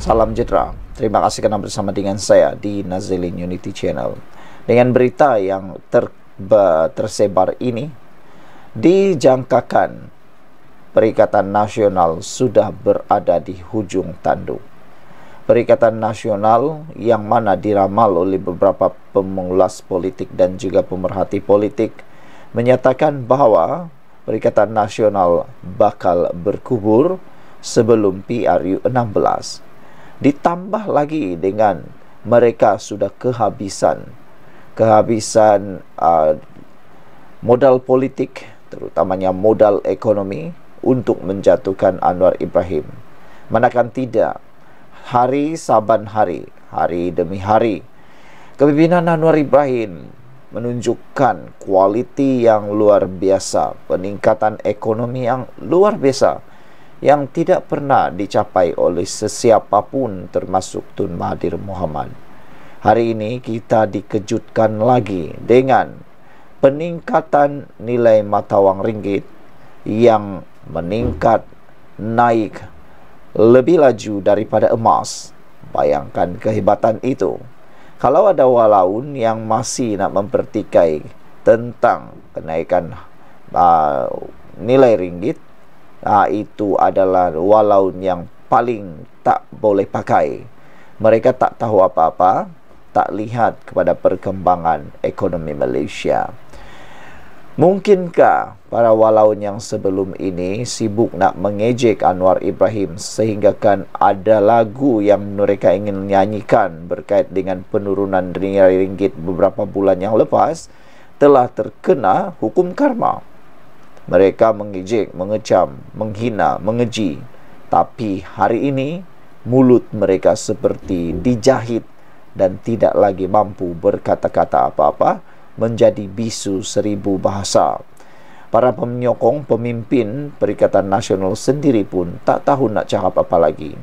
Salam jedra. Terima kasih kerana bersama dengan saya di Nazilin Unity Channel. Dengan berita yang ter, tersebar ini, dijangkakan Perikatan Nasional sudah berada di hujung tanduk. Perikatan Nasional yang mana diramal oleh beberapa pemulas politik dan juga pemerhati politik menyatakan bahawa Perikatan Nasional bakal berkubur sebelum PRU 16 ditambah lagi dengan mereka sudah kehabisan kehabisan uh, modal politik terutamanya modal ekonomi untuk menjatuhkan Anwar Ibrahim manakan tidak hari saban hari hari demi hari kepimpinan Anwar Ibrahim menunjukkan kualiti yang luar biasa peningkatan ekonomi yang luar biasa yang tidak pernah dicapai oleh sesiapa pun termasuk Tun Mahathir Muhammad. Hari ini kita dikejutkan lagi dengan peningkatan nilai mata wang ringgit yang meningkat naik lebih laju daripada emas. Bayangkan kehebatan itu. Kalau ada walaun yang masih nak mempertikai tentang kenaikan uh, nilai ringgit ha, itu adalah walau yang paling tak boleh pakai. Mereka tak tahu apa-apa, tak lihat kepada perkembangan ekonomi Malaysia. Mungkinkah para walaun yang sebelum ini sibuk nak mengejek Anwar Ibrahim sehinggakan ada lagu yang mereka ingin nyanyikan berkait dengan penurunan nilai ringgit beberapa bulan yang lepas telah terkena hukum karma? Mereka mengijik, mengecam, menghina, mengeji. Tapi hari ini mulut mereka seperti dijahit dan tidak lagi mampu berkata-kata apa-apa menjadi bisu seribu bahasa. Para penyokong pemimpin Perikatan Nasional sendiri pun tak tahu nak cakap apa lagi.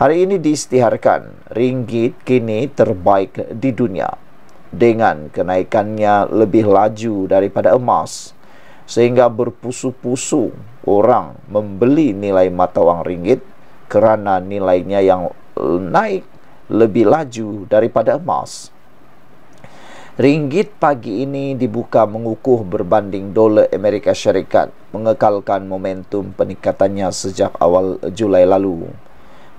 Hari ini diistiharkan ringgit kini terbaik di dunia dengan kenaikannya lebih laju daripada emas sehingga berpusu-pusu orang membeli nilai mata wang ringgit kerana nilainya yang eh, naik lebih laju daripada emas. Ringgit pagi ini dibuka mengukuh berbanding dolar Amerika Syarikat mengekalkan momentum peningkatannya sejak awal Julai lalu.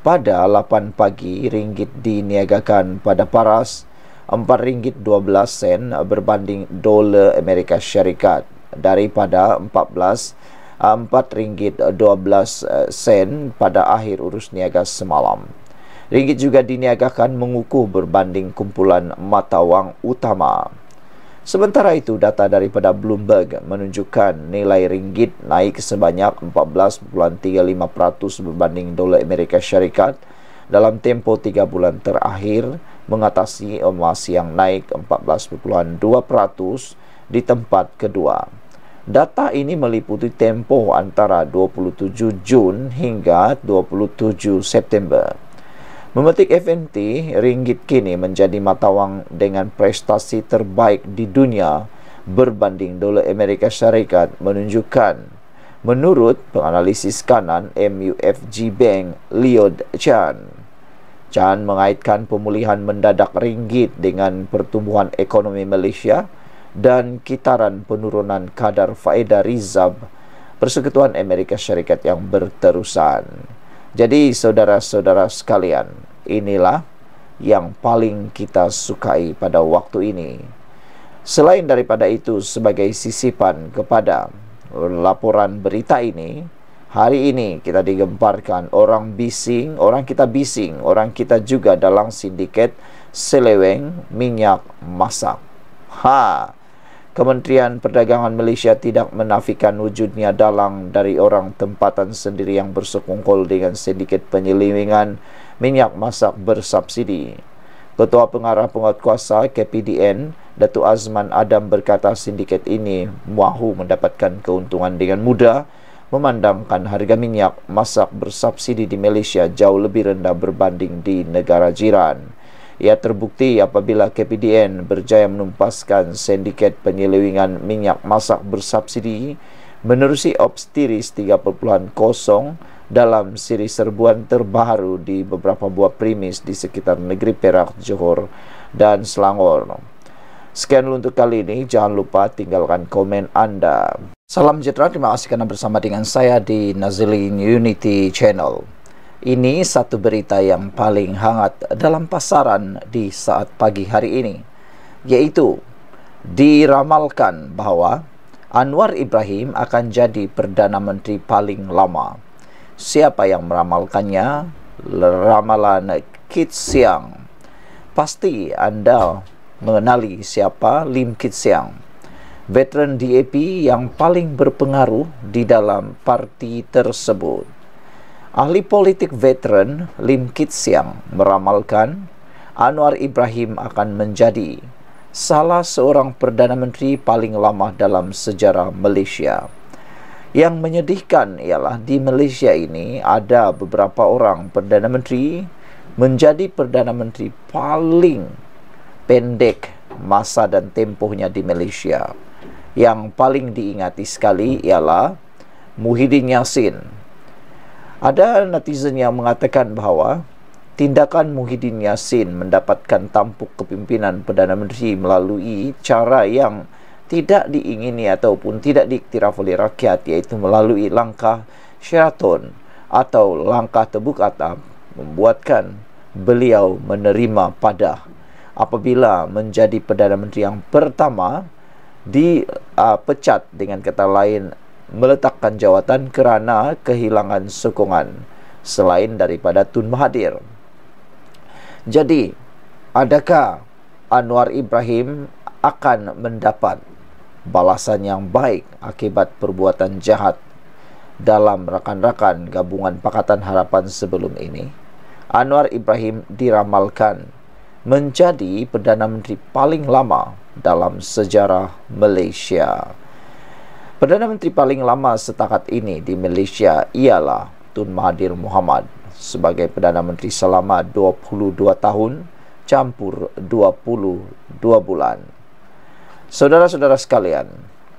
Pada 8 pagi, ringgit diniagakan pada paras RM4.12 berbanding dolar Amerika Syarikat daripada 14 ah, ringgit 12 ah, sen pada akhir urus niaga semalam. Ringgit juga diniagakan mengukuh berbanding kumpulan mata wang utama. Sementara itu, data daripada Bloomberg menunjukkan nilai ringgit naik sebanyak 14.35% berbanding dolar Amerika Syarikat dalam tempo 3 bulan terakhir mengatasi emas yang naik 14.2% di tempat kedua. Data ini meliputi tempoh antara 27 Jun hingga 27 September. Memetik FNT, ringgit kini menjadi mata wang dengan prestasi terbaik di dunia berbanding dolar Amerika Syarikat menunjukkan. Menurut penganalisis kanan MUFG Bank, Leo Chan, Chan mengaitkan pemulihan mendadak ringgit dengan pertumbuhan ekonomi Malaysia, dan kitaran penurunan kadar faedah rizab Persekutuan Amerika Syarikat yang berterusan. Jadi saudara-saudara sekalian, inilah yang paling kita sukai pada waktu ini. Selain daripada itu sebagai sisipan kepada laporan berita ini, hari ini kita digemparkan orang bising, orang kita bising, orang kita juga dalam sindiket seleweng minyak masak. Ha! Kementerian Perdagangan Malaysia tidak menafikan wujudnya dalang dari orang tempatan sendiri yang bersekongkol dengan sindiket penyelewengan minyak masak bersubsidi. Ketua Pengarah Penguatkuasa KPDN, Datu Azman Adam berkata sindiket ini mahu mendapatkan keuntungan dengan mudah memandangkan harga minyak masak bersubsidi di Malaysia jauh lebih rendah berbanding di negara jiran. Ia terbukti apabila KPDN berjaya menumpaskan sindiket penyelewengan minyak masak bersubsidi menerusi obstiris 3.0 dalam siri serbuan terbaru di beberapa buah primis di sekitar negeri Perak, Johor dan Selangor. Sekian dulu untuk kali ini, jangan lupa tinggalkan komen anda. Salam sejahtera, terima kasih kerana bersama dengan saya di Nazilin Unity Channel. Ini satu berita yang paling hangat dalam pasaran di saat pagi hari ini yaitu diramalkan bahawa Anwar Ibrahim akan jadi Perdana Menteri paling lama. Siapa yang meramalkannya? Ramalan Kit Siang. Pasti anda mengenali siapa Lim Kit Siang. Veteran DAP yang paling berpengaruh di dalam parti tersebut. Ahli politik veteran Lim Kit Siang meramalkan Anwar Ibrahim akan menjadi salah seorang Perdana Menteri paling lama dalam sejarah Malaysia. Yang menyedihkan ialah di Malaysia ini ada beberapa orang Perdana Menteri menjadi Perdana Menteri paling pendek masa dan tempohnya di Malaysia. Yang paling diingati sekali ialah Muhyiddin Yassin ada netizen yang mengatakan bahawa tindakan Muhyiddin Yassin mendapatkan tampuk kepimpinan Perdana Menteri melalui cara yang tidak diingini ataupun tidak diiktiraf oleh rakyat iaitu melalui langkah Sheraton atau langkah tebuk atap membuatkan beliau menerima pada apabila menjadi Perdana Menteri yang pertama dipecat ah, uh, dengan kata lain meletakkan jawatan kerana kehilangan sokongan selain daripada Tun Mahathir. Jadi, adakah Anwar Ibrahim akan mendapat balasan yang baik akibat perbuatan jahat dalam rakan-rakan gabungan Pakatan Harapan sebelum ini? Anwar Ibrahim diramalkan menjadi Perdana Menteri paling lama dalam sejarah Malaysia. Perdana Menteri paling lama setakat ini di Malaysia ialah Tun Mahathir Mohamad sebagai Perdana Menteri selama 22 tahun campur 22 bulan. Saudara-saudara sekalian,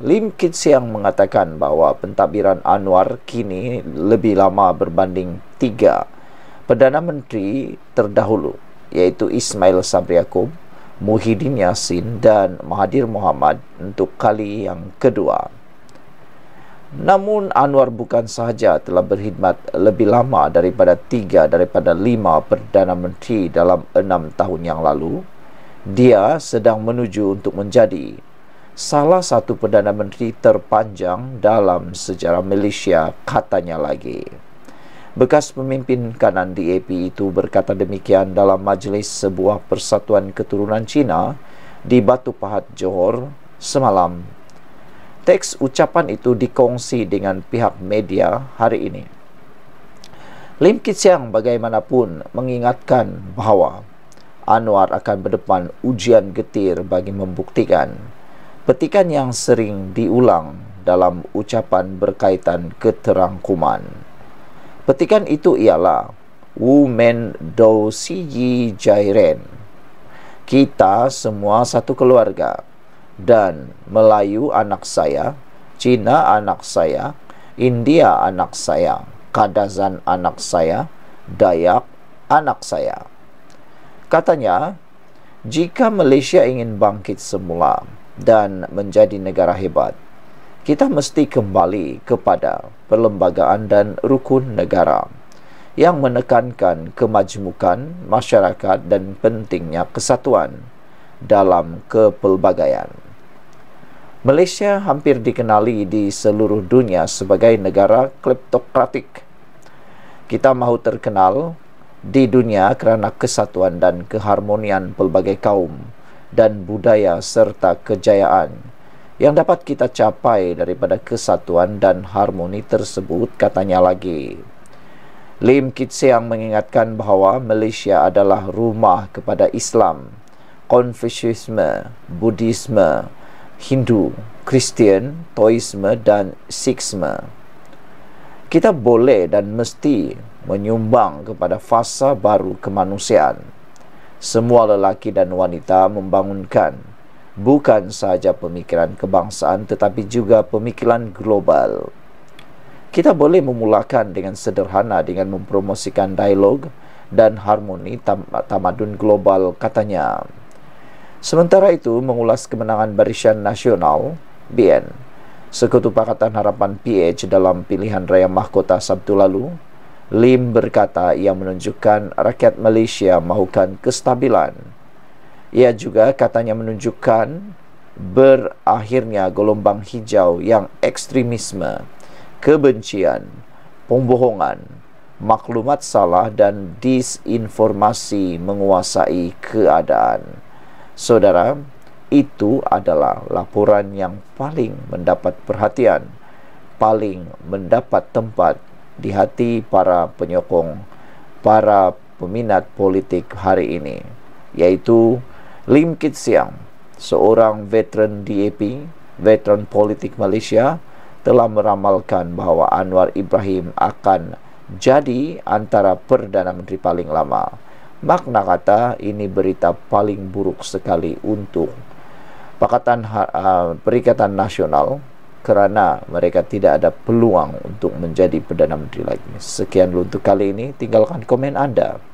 Lim Kit Siang mengatakan bahawa pentadbiran Anwar kini lebih lama berbanding tiga Perdana Menteri terdahulu iaitu Ismail Sabri Yaakob, Muhyiddin Yassin dan Mahathir Mohamad untuk kali yang kedua. Namun Anwar bukan sahaja telah berkhidmat lebih lama daripada tiga daripada lima Perdana Menteri dalam enam tahun yang lalu Dia sedang menuju untuk menjadi salah satu Perdana Menteri terpanjang dalam sejarah Malaysia katanya lagi Bekas pemimpin kanan DAP itu berkata demikian dalam majlis sebuah persatuan keturunan Cina di Batu Pahat Johor semalam teks ucapan itu dikongsi dengan pihak media hari ini. Lim Kit Siang bagaimanapun mengingatkan bahawa Anwar akan berdepan ujian getir bagi membuktikan petikan yang sering diulang dalam ucapan berkaitan keterangkuman. Petikan itu ialah Women do si yi jairen. Kita semua satu keluarga dan Melayu anak saya, Cina anak saya, India anak saya, Kadazan anak saya, Dayak anak saya. Katanya, jika Malaysia ingin bangkit semula dan menjadi negara hebat, kita mesti kembali kepada perlembagaan dan rukun negara yang menekankan kemajmukan masyarakat dan pentingnya kesatuan dalam kepelbagaian. Malaysia hampir dikenali di seluruh dunia sebagai negara kleptokratik. Kita mahu terkenal di dunia kerana kesatuan dan keharmonian pelbagai kaum dan budaya serta kejayaan yang dapat kita capai daripada kesatuan dan harmoni tersebut katanya lagi. Lim Kit Siang mengingatkan bahawa Malaysia adalah rumah kepada Islam. Confucianisme, Buddhisme, Hindu, Kristian, Taoisme dan Sikhisme. Kita boleh dan mesti menyumbang kepada fasa baru kemanusiaan. Semua lelaki dan wanita membangunkan bukan sahaja pemikiran kebangsaan tetapi juga pemikiran global. Kita boleh memulakan dengan sederhana dengan mempromosikan dialog dan harmoni tam- Tamadun global katanya. Sementara itu, mengulas kemenangan Barisan Nasional, BN, Sekutu Pakatan Harapan PH dalam pilihan raya mahkota Sabtu lalu, Lim berkata ia menunjukkan rakyat Malaysia mahukan kestabilan. Ia juga katanya menunjukkan berakhirnya gelombang hijau yang ekstremisme, kebencian, pembohongan, maklumat salah dan disinformasi menguasai keadaan. Saudara, itu adalah laporan yang paling mendapat perhatian, paling mendapat tempat di hati para penyokong, para peminat politik hari ini, yaitu Lim Kit Siang, seorang veteran DAP, veteran politik Malaysia, telah meramalkan bahawa Anwar Ibrahim akan jadi antara Perdana Menteri paling lama. Makna kata ini berita paling buruk sekali untuk Pakatan uh, Perikatan Nasional kerana mereka tidak ada peluang untuk menjadi Perdana Menteri lagi. Sekian untuk kali ini, tinggalkan komen Anda.